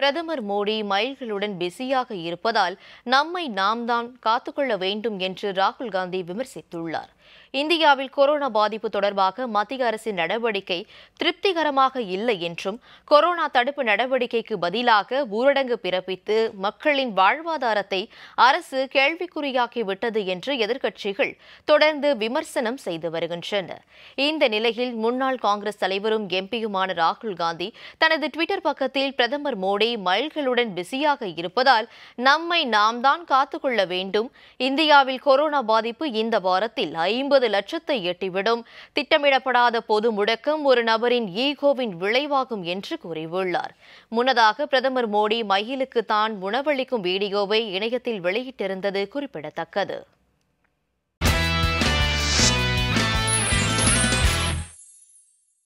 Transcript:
பிரதமர் மோடி மயில்களுடன் பிஸியாக இருப்பதால் நம்மை நாம் தான் காத்துக்கொள்ள வேண்டும் என்று ராகுல் காந்தி விமர்சித்துள்ளார் இந்தியாவில் கொரோனா பாதிப்பு தொடர்பாக மத்திய அரசின் நடவடிக்கை திருப்திகரமாக இல்லை என்றும் கொரோனா தடுப்பு நடவடிக்கைக்கு பதிலாக ஊரடங்கு பிறப்பித்து மக்களின் வாழ்வாதாரத்தை அரசு கேள்விக்குறியாக்கிவிட்டது என்று எதிர்க்கட்சிகள் தொடர்ந்து விமர்சனம் செய்து வருகின்றன இந்த நிலையில் முன்னாள் காங்கிரஸ் தலைவரும் எம்பியுமான ராகுல் காந்தி தனது டுவிட்டர் பக்கத்தில் பிரதமர் மோடி படி மைல்களுடன் பிஸியாக இருப்பதால் நம்மை நாம் தான் காத்துக்கொள்ள வேண்டும் இந்தியாவில் கொரோனா பாதிப்பு இந்த வாரத்தில் ஐம்பது லட்சத்தை எட்டிவிடும் திட்டமிடப்படாத பொது முடக்கம் ஒரு நபரின் ஈகோவின் விளைவாகும் என்று கூறியுள்ளார் முன்னதாக பிரதமர் மோடி மயிலுக்கு தான் உணவளிக்கும் வீடியோவை இணையத்தில் வெளியிட்டிருந்தது குறிப்பிடத்தக்கது